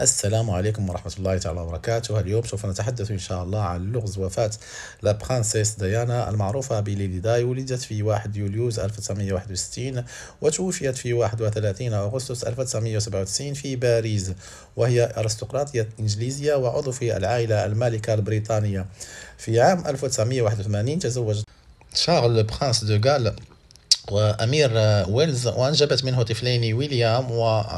السلام عليكم ورحمة الله تعالى وبركاته اليوم سوف نتحدث إن شاء الله عن لغز وفاة البرنسيس ديانا المعروفة بليدي داي ولدت في 1 يوليوز 1961 وتوفيت في 31 أغسطس 1997 في باريس وهي أرستقراطية إنجليزية وعضو في العائلة المالكة البريطانية في عام 1981 تزوج شارل برانس دو غال وأمير ويلز وأنجبت منه طفلين ويليام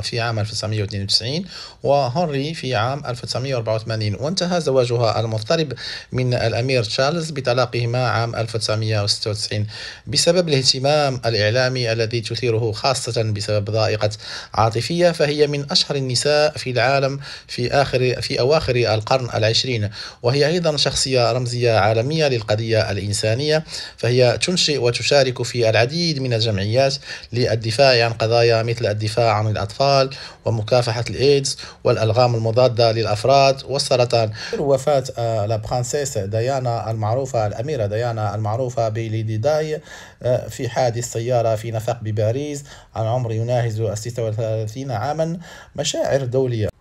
في عام 1992 وهنري في عام 1984 وانتهى زواجها المضطرب من الأمير تشارلز بطلاقهما عام 1996 بسبب الاهتمام الإعلامي الذي تثيره خاصة بسبب ضائقة عاطفية فهي من أشهر النساء في العالم في آخر في أواخر القرن العشرين وهي أيضا شخصية رمزية عالمية للقضية الإنسانية فهي تنشئ وتشارك في العديد العديد من الجمعيات للدفاع عن قضايا مثل الدفاع عن الأطفال ومكافحة الإيدز والألغام المضادة للأفراد والسرطان وفاة البرنسيس آه، ديانا المعروفة الأميرة ديانا المعروفة بليدي داي آه، في حادث سيارة في نفق بباريس عن عمر يناهز 36 عاما مشاعر دولية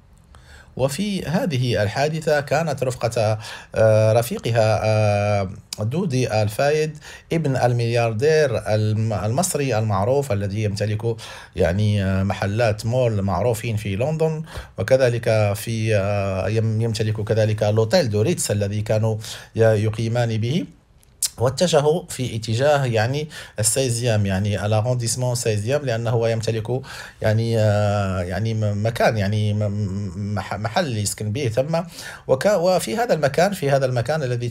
وفي هذه الحادثة كانت رفقة آه، رفيقها آه، دودي الفايد ابن الملياردير المصري المعروف الذي يمتلك يعني آه، محلات مول معروفين في لندن وكذلك في يمتلك كذلك لوتيل دوريتس الذي كانوا يقيمان به واتجهوا في اتجاه يعني السيزيام يعني الاغونديسمون السيزيام لانه هو يمتلك يعني آه، يعني مكان يعني محل يسكن به ثم وفي هذا المكان في هذا المكان الذي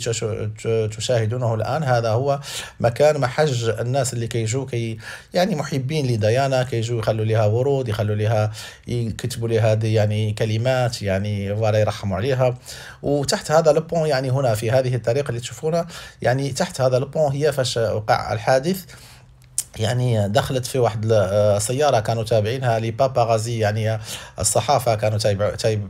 تشاهدونه الان هذا هو مكان محج الناس اللي كيجوا كي يعني محبين لديانا كيجوا يخلوا لها ورود يخلوا لها يكتبوا لها يعني كلمات يعني ولا يرحموا عليها وتحت هذا لوبون يعني هنا في هذه الطريقه اللي تشوفونها يعني تحت تحت هذا البون هي فاش وقع الحادث يعني دخلت في واحد السياره آه، كانوا تابعينها لي بابا غازي يعني الصحافه كانوا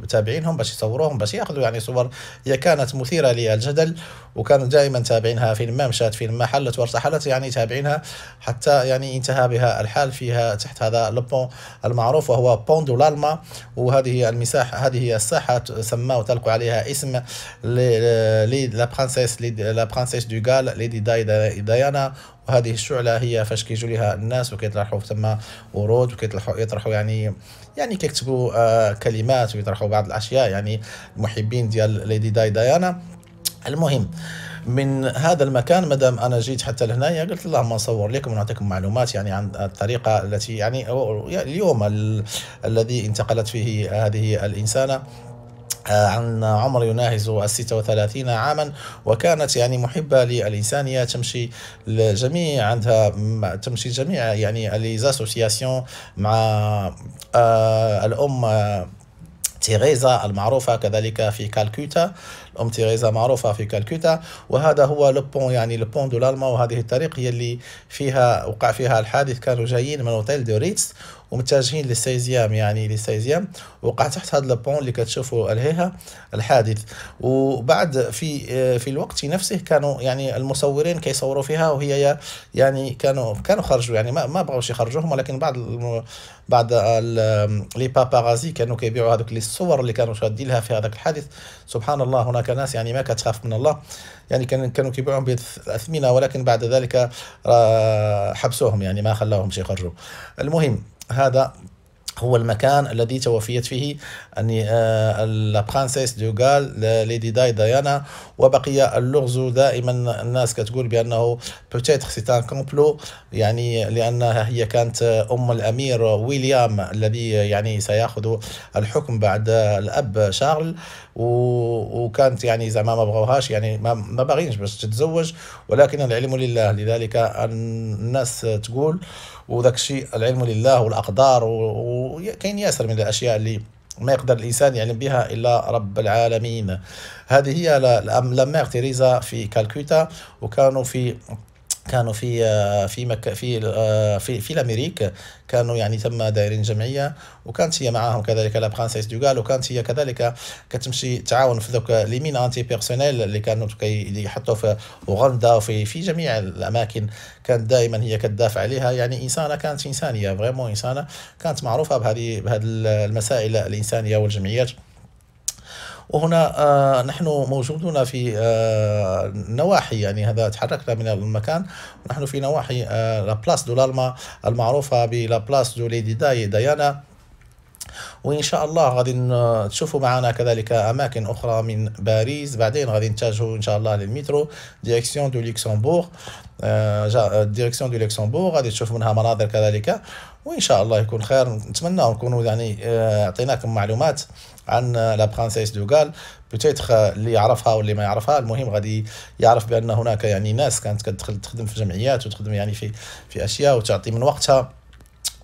تابعينهم باش يصوروهم باش ياخذوا يعني صور هي كانت مثيره للجدل وكانوا دائما تابعينها فين ما مشات فين ما حلت وارتحلت يعني تابعينها حتى يعني انتهى بها الحال فيها تحت هذا لوبون المعروف وهو بون دو لالما وهذه المساحه هذه الساحه سماه تلقوا عليها اسم لي لا برانسيس لا برانسيس دو غال ليدي دايانا وهذه الشعلة هي فاش كيجوا ليها الناس وكيطرحوا تما ورود وكيطرحوا يطرحوا يعني يعني كيكتبوا آه كلمات ويطرحوا بعض الاشياء يعني المحبين ديال ليدي داي ديانا المهم من هذا المكان مدام انا جيت حتى لهنايا قلت اللهم نصور لكم ونعطيكم معلومات يعني عن الطريقه التي يعني, يعني اليوم الذي انتقلت فيه هذه الانسانه آه، عن عمر يناهز الستة وثلاثين عاما وكانت يعني محبة للإنسانية تمشي الجميع عندها تمشي جميع يعني ليزاسوسياسيون مع آه، الأم آه، تيريزا المعروفة كذلك في كالكوتا الأم تيريزا معروفة في كالكوتا وهذا هو لوبون يعني لوبون دو لالما وهذه الطريق هي اللي فيها وقع فيها الحادث كانوا جايين من أوتيل دو ريتس ومتجهين للسيزيام يعني للسيزيام وقع تحت هذا البون اللي كتشوفوا الهيها الحادث وبعد في آه، في الوقت نفسه كانوا يعني المصورين كيصوروا فيها وهي يعني كانوا كانوا خرجوا يعني ما ما بغاوش يخرجوهم ولكن بعض بعض لي باباغازي كانوا كيبيعوا هذوك لي الصور اللي كانوا شادين لها في هذاك الحادث سبحان الله هناك ناس يعني ما كتخاف من الله يعني كانوا كيبيعوهم بالاثمنه ولكن بعد ذلك آه، حبسوهم يعني ما خلاوهمش يخرجوا المهم هذا هو المكان الذي توفيت فيه اني البرانسيس آه، دو غال ليدي داي ديانا وبقي اللغز دائما الناس كتقول بانه بوتيتر سي ان كومبلو يعني لانها هي كانت آه، ام الامير ويليام الذي آه، يعني سياخذ الحكم بعد الاب شارل وكانت يعني زعما ما بغوهاش يعني ما باغينش باش تتزوج ولكن العلم لله لذلك الناس تقول وذاك الشيء العلم لله والاقدار وكاين ياسر من الاشياء اللي ما يقدر الانسان يعلم بها الا رب العالمين هذه هي لامير تيريزا في كالكوتا وكانوا في كانوا في آه، في مك في آه، في في الامريك كانوا يعني تم دايرين جمعيه وكانت هي معاهم كذلك لا برانسيس دوغال وكانت هي كذلك كتمشي تعاون في ذوك لي مين انتي بيرسونيل اللي كانوا يحطوا في اوغندا وفي في جميع الاماكن كانت دائما هي كتدافع عليها يعني انسانه كانت انسانيه فريمون انسانه كانت معروفه بهذه بهذه المسائل الانسانيه والجمعيات وهنا آه، نحن موجودون في آه، نواحي يعني هذا تحركنا من المكان نحن في نواحي آه، لابلاس دولالما المعروفة بلابلاس دو ليدي داي ديانا وان شاء الله غادي تشوفوا معنا كذلك اماكن اخرى من باريس بعدين غادي نتجهوا ان شاء الله للمترو ديريكسيون دو لوكسمبورغ ديريكسيون دو لوكسمبورغ غادي تشوف منها مناظر كذلك وان شاء الله يكون خير نتمنى نكونوا يعني آه، اعطيناكم معلومات عن لا برانسيس دوغال بوتيتر اللي يعرفها واللي ما يعرفها المهم غادي يعرف بان هناك يعني ناس كانت كتدخل تخدم في جمعيات وتخدم يعني في في اشياء وتعطي من وقتها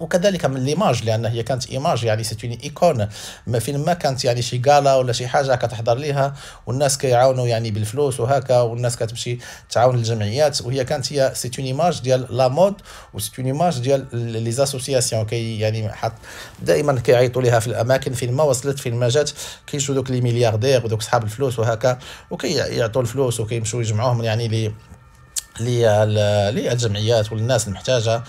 وكذلك من ليماج لان هي كانت ايماج يعني سيت اون ايكون ما فين ما كانت يعني شي غالا ولا شي حاجه كتحضر ليها والناس كيعاونوا يعني بالفلوس وهكا والناس كتمشي تعاون الجمعيات وهي كانت هي سيت اون ايماج ديال لا مود وسيت اون ايماج ديال لي زاسوسياسيون كي يعني حط دائما كيعيطوا ليها في الاماكن فين ما وصلت فين ما جات كيشوفوا دوك لي ملياردير ودوك صحاب الفلوس وهكا وكيعطوا الفلوس وكيمشيو يجمعوهم يعني لي للجمعيات والناس المحتاجه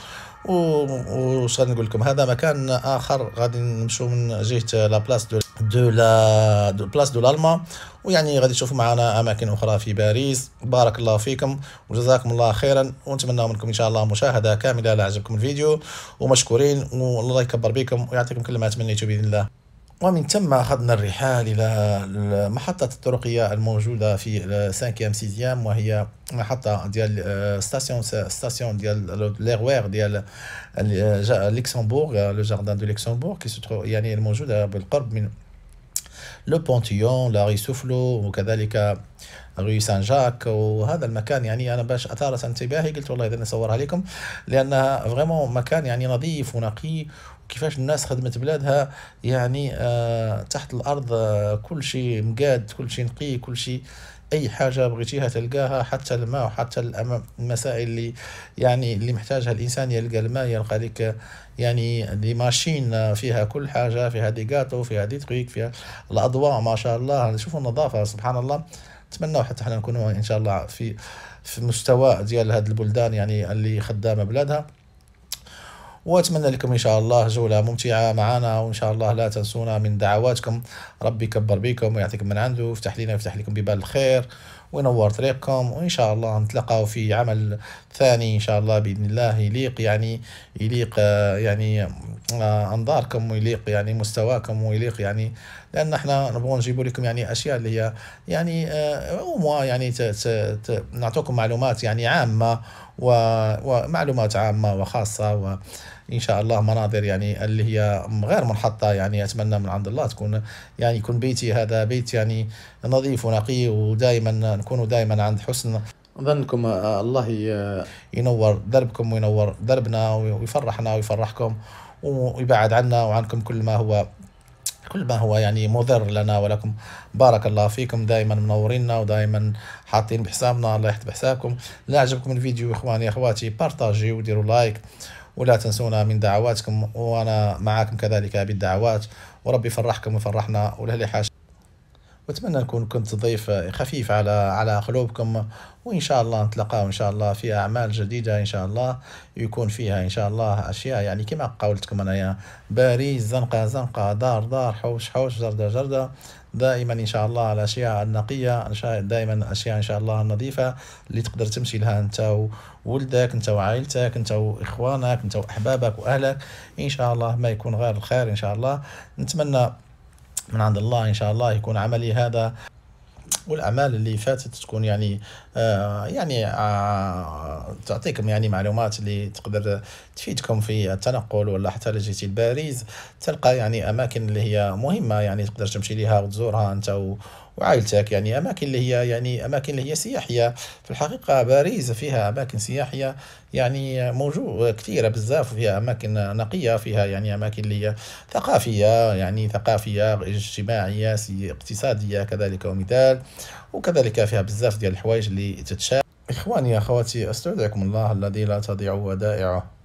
وصرنا نقول لكم هذا مكان اخر غادي نمشيو من جهه لا بلاس دو دو لا دو بلاس دو لالما ويعني غادي تشوفوا معنا اماكن اخرى في باريس بارك الله فيكم وجزاكم الله خيرا ونتمنى منكم ان شاء الله مشاهده كامله لعجبكم عجبكم الفيديو ومشكورين والله يكبر بكم ويعطيكم كل ما تمنيتوا باذن الله ومن ثم أخذنا الرحال إلى محطة الطرقية الموجودة في 5 سيزيام وهي محطة ديال ستاسيون آه، ستاسيون ديال ليغوير ديال لوكسمبورغ لو جاردان دو لوكسمبورغ كي يعني الموجودة بالقرب من لو بونتيون لا ري سوفلو وكذلك غي سان جاك وهذا المكان يعني انا باش اثارت انتباهي قلت والله اذا نصورها لكم لانها فريمون مكان يعني نظيف ونقي كيفاش الناس خدمت بلادها يعني آه تحت الارض آه كل شيء مقاد كل شيء نقي كل شيء اي حاجه بغيتيها تلقاها حتى الماء وحتى المسائل اللي يعني اللي محتاجها الانسان يلقى الماء يلقى لك يعني دي ماشين آه، فيها كل حاجه فيها دي كاتو فيها دي تريك فيها الاضواء ما شاء الله نشوفوا النظافه سبحان الله نتمنى حتى احنا نكونوا ان شاء الله في في مستوى ديال هذه البلدان يعني اللي خدامه بلادها واتمنى لكم ان شاء الله جوله ممتعه معنا وان شاء الله لا تنسونا من دعواتكم ربي يكبر بكم ويعطيكم من عنده ويفتح لنا ويفتح لكم ببال الخير وينور طريقكم وان شاء الله نتلاقاو في عمل ثاني ان شاء الله باذن الله يليق يعني يليق آه، يعني آه، انظاركم ويليق يعني مستواكم ويليق يعني لان احنا نبغوا نجيب لكم يعني اشياء اللي هي يعني آه، اوموا يعني ت ت ت نعطوكم معلومات يعني عامه ومعلومات عامه وخاصه و ان شاء الله مناظر يعني اللي هي غير منحطه يعني اتمنى من عند الله تكون يعني يكون بيتي هذا بيت يعني نظيف ونقي ودائما نكونوا دائما عند حسن ظنكم آه، الله ينور دربكم وينور دربنا ويفرحنا ويفرحكم ويبعد عنا وعنكم كل ما هو كل ما هو يعني مضر لنا ولكم بارك الله فيكم دائما منورينا ودائما حاطين بحسابنا الله يحط بحسابكم لا عجبكم الفيديو اخواني اخواتي بارطاجيو وديروا لايك ولا تنسونا من دعواتكم وانا معاكم كذلك بالدعوات وربي يفرحكم ويفرحنا ولهلي حاجه واتمنى نكون كنت ضيف خفيف على على قلوبكم وان شاء الله نتلاقاو ان شاء الله في اعمال جديده ان شاء الله يكون فيها ان شاء الله اشياء يعني كما قولتكم انايا باريس زنقه زنقه دار دار حوش حوش جرده جرده دائما ان شاء الله الاشياء النقيه دائما الاشياء ان شاء الله النظيفه اللي تقدر تمشي لها انت وولدك انت وعائلتك انت واخوانك انت واحبابك واهلك ان شاء الله ما يكون غير الخير ان شاء الله نتمنى من عند الله ان شاء الله يكون عملي هذا والاعمال اللي فاتت تكون يعني آه يعني آه تعطيكم يعني معلومات اللي تقدر تفيدكم في التنقل ولا حتى لجيتي لباريس تلقى يعني اماكن اللي هي مهمه يعني تقدر تمشي ليها وتزورها انت و وعائلتك يعني اماكن اللي هي يعني اماكن اللي هي سياحيه في الحقيقه باريس فيها اماكن سياحيه يعني موجود كثيره بزاف وفيها اماكن نقيه فيها يعني اماكن اللي هي ثقافيه يعني ثقافيه اجتماعيه اقتصاديه كذلك ومثال وكذلك فيها بزاف ديال الحوايج اللي تتشاف إخواني أخواتي أستودعكم الله الذي لا تضيع ودائعه